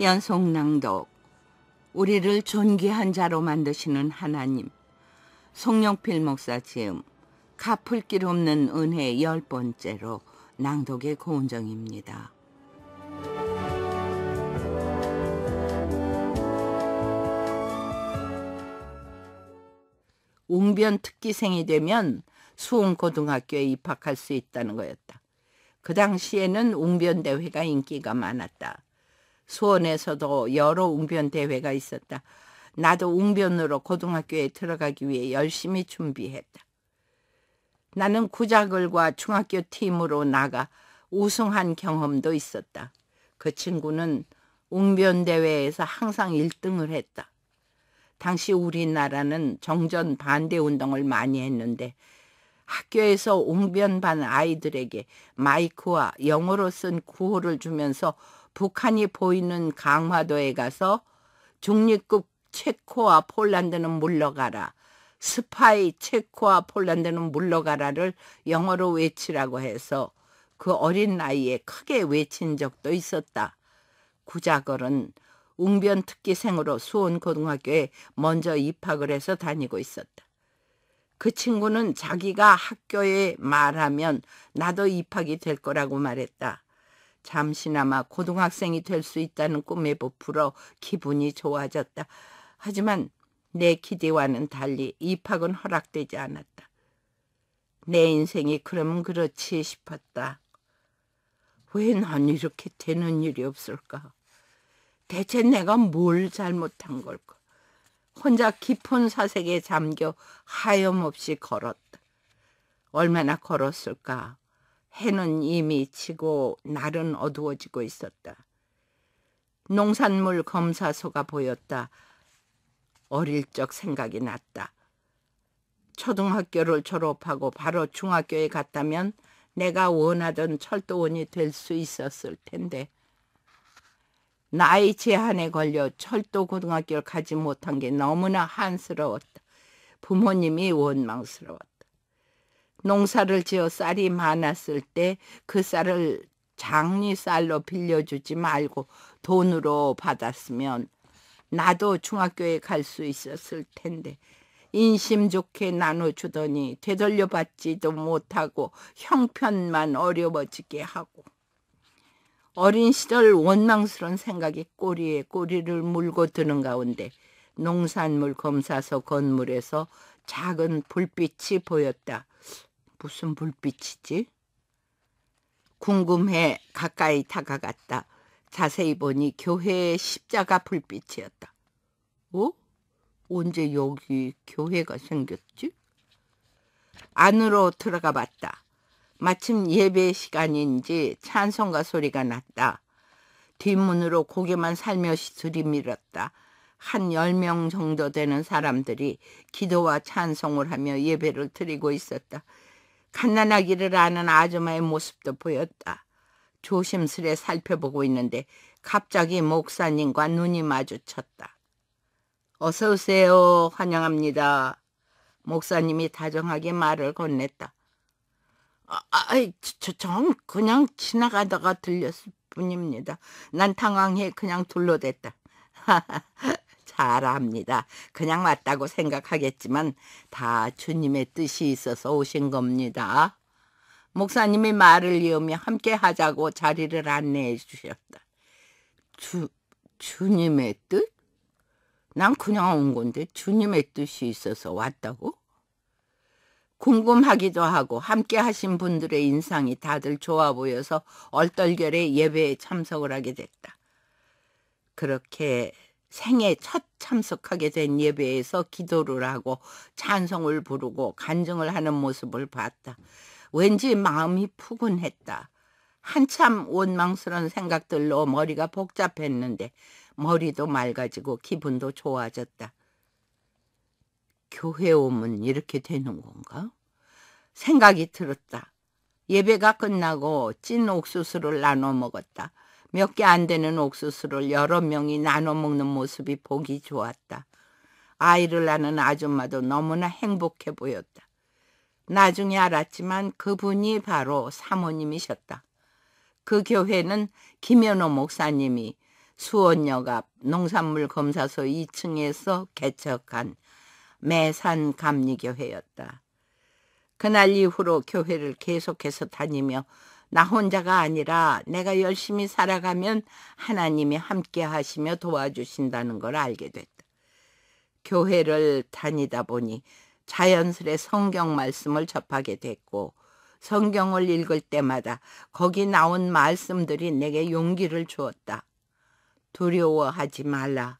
연속 낭독 우리를 존귀한 자로 만드시는 하나님 송영필 목사 지음 갚을 길 없는 은혜 열 번째로 낭독의 고운정입니다 웅변 특기생이 되면 수원고등학교에 입학할 수 있다는 거였다. 그 당시에는 웅변대회가 인기가 많았다. 수원에서도 여러 웅변 대회가 있었다. 나도 웅변으로 고등학교에 들어가기 위해 열심히 준비했다. 나는 구자글과 중학교 팀으로 나가 우승한 경험도 있었다. 그 친구는 웅변 대회에서 항상 1등을 했다. 당시 우리나라는 정전 반대 운동을 많이 했는데 학교에서 웅변반 아이들에게 마이크와 영어로 쓴 구호를 주면서 북한이 보이는 강화도에 가서 중립국 체코와 폴란드는 물러가라. 스파이 체코와 폴란드는 물러가라를 영어로 외치라고 해서 그 어린 나이에 크게 외친 적도 있었다. 구자걸은 웅변특기생으로 수원고등학교에 먼저 입학을 해서 다니고 있었다. 그 친구는 자기가 학교에 말하면 나도 입학이 될 거라고 말했다. 잠시나마 고등학생이 될 수 있다는 꿈에 부풀어 기분이 좋아졌다. 하지만 내 기대와는 달리 입학은 허락되지 않았다. 내 인생이 그럼 그렇지 싶었다. 왜 난 이렇게 되는 일이 없을까? 대체 내가 뭘 잘못한 걸까? 혼자 깊은 사색에 잠겨 하염없이 걸었다. 얼마나 걸었을까? 해는 이미 지고 날은 어두워지고 있었다. 농산물 검사소가 보였다. 어릴 적 생각이 났다. 초등학교를 졸업하고 바로 중학교에 갔다면 내가 원하던 철도원이 될 수 있었을 텐데 나이 제한에 걸려 철도 고등학교를 가지 못한 게 너무나 한스러웠다. 부모님이 원망스러웠다. 농사를 지어 쌀이 많았을 때 그 쌀을 장리 쌀로 빌려주지 말고 돈으로 받았으면 나도 중학교에 갈 수 있었을 텐데 인심 좋게 나눠주더니 되돌려받지도 못하고 형편만 어려워지게 하고 어린 시절 원망스런 생각이 꼬리에 꼬리를 물고 드는 가운데 농산물 검사소 건물에서 작은 불빛이 보였다. 무슨 불빛이지? 궁금해 가까이 다가갔다. 자세히 보니 교회의 십자가 불빛이었다. 어? 언제 여기 교회가 생겼지? 안으로 들어가 봤다. 마침 예배 시간인지 찬송가 소리가 났다. 뒷문으로 고개만 살며시 들이밀었다. 한 열 명 정도 되는 사람들이 기도와 찬송을 하며 예배를 드리고 있었다. 갓난아기를 아는 아줌마의 모습도 보였다. 조심스레 살펴보고 있는데 갑자기 목사님과 눈이 마주쳤다. 어서 오세요. 환영합니다. 목사님이 다정하게 말을 건넸다. 아, 아 아이, 저, 전 그냥 지나가다가 들렸을 뿐입니다. 난 당황해 그냥 둘러댔다. 잘 압니다. 그냥 왔다고 생각하겠지만 다 주님의 뜻이 있어서 오신 겁니다. 목사님이 말을 이으며 함께 하자고 자리를 안내해 주셨다. 주, 주님의 뜻? 난 그냥 온 건데 주님의 뜻이 있어서 왔다고? 궁금하기도 하고 함께 하신 분들의 인상이 다들 좋아 보여서 얼떨결에 예배에 참석을 하게 됐다. 그렇게 생애 첫 참석하게 된 예배에서 기도를 하고 찬송을 부르고 간증을 하는 모습을 봤다. 왠지 마음이 푸근했다. 한참 원망스러운 생각들로 머리가 복잡했는데 머리도 맑아지고 기분도 좋아졌다. 교회 오면 이렇게 되는 건가? 생각이 들었다. 예배가 끝나고 찐 옥수수를 나눠 먹었다. 몇개안 되는 옥수수를 여러 명이 나눠 먹는 모습이 보기 좋았다. 아이를 낳는 아줌마도 너무나 행복해 보였다. 나중에 알았지만 그분이 바로 사모님이셨다. 그 교회는 김현호 목사님이 수원역 앞 농산물 검사소 2층에서 개척한 매산 감리교회였다. 그날 이후로 교회를 계속해서 다니며 나 혼자가 아니라 내가 열심히 살아가면 하나님이 함께 하시며 도와주신다는 걸 알게 됐다. 교회를 다니다 보니 자연스레 성경 말씀을 접하게 됐고 성경을 읽을 때마다 거기 나온 말씀들이 내게 용기를 주었다. 두려워하지 말라.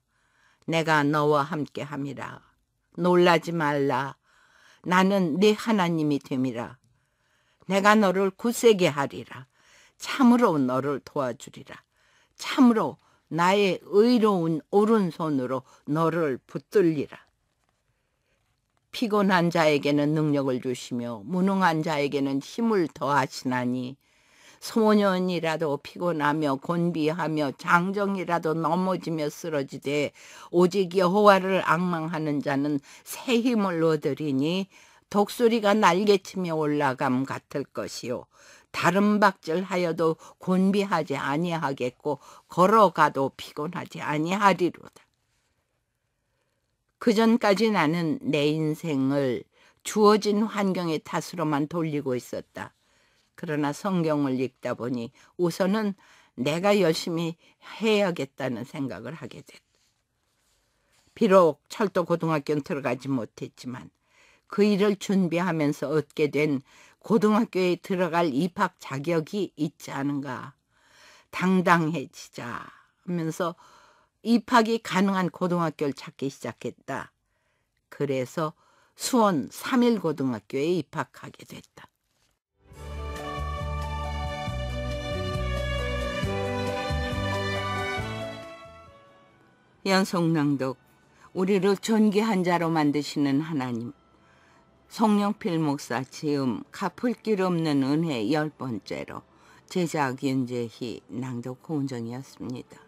내가 너와 함께 함이라. 놀라지 말라. 나는 네 하나님이 됨이라. 내가 너를 굳세게 하리라. 참으로 너를 도와주리라. 참으로 나의 의로운 오른손으로 너를 붙들리라. 피곤한 자에게는 능력을 주시며 무능한 자에게는 힘을 더하시나니 소년이라도 피곤하며 곤비하며 장정이라도 넘어지며 쓰러지되 오직 여호와를 악망하는 자는 새 힘을 얻으리니 독수리가 날개치며 올라감 같을 것이요 다른 박질하여도 곤비하지 아니하겠고 걸어가도 피곤하지 아니하리로다. 그 전까지 나는 내 인생을 주어진 환경의 탓으로만 돌리고 있었다. 그러나 성경을 읽다 보니 우선은 내가 열심히 해야겠다는 생각을 하게 됐다. 비록 철도 고등학교는 들어가지 못했지만 그 일을 준비하면서 얻게 된 고등학교에 들어갈 입학 자격이 있지 않은가. 당당해지자 하면서 입학이 가능한 고등학교를 찾기 시작했다. 그래서 수원 3일 고등학교에 입학하게 됐다. 연속낭독 우리를 존귀한 자로 만드시는 하나님 송영필 목사 지음 갚을 길 없는 은혜 열 번째로 제작 윤재희 낭독 고은정이었습니다.